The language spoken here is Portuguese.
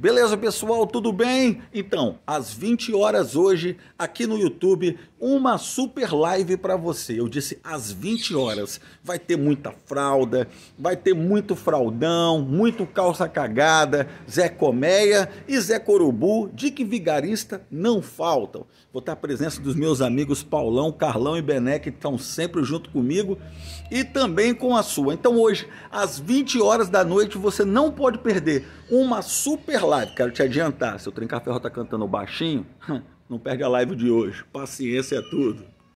Beleza, pessoal? Tudo bem? Então, às 20 horas hoje, aqui no YouTube, uma super live para você. Eu disse às 20 horas. Vai ter muita fralda, vai ter muito fraldão, muito calça cagada, Zé Comeia e Zé Corubu, Dick Vigarista não faltam. Vou estar a presença dos meus amigos Paulão, Carlão e Bené, que estão sempre junto comigo e também com a sua. Então, hoje, às 20 horas da noite, você não pode perder uma super live live, quero te adiantar, se o Trincaferro Ferro tá cantando baixinho, não perde a live de hoje. Paciência é tudo.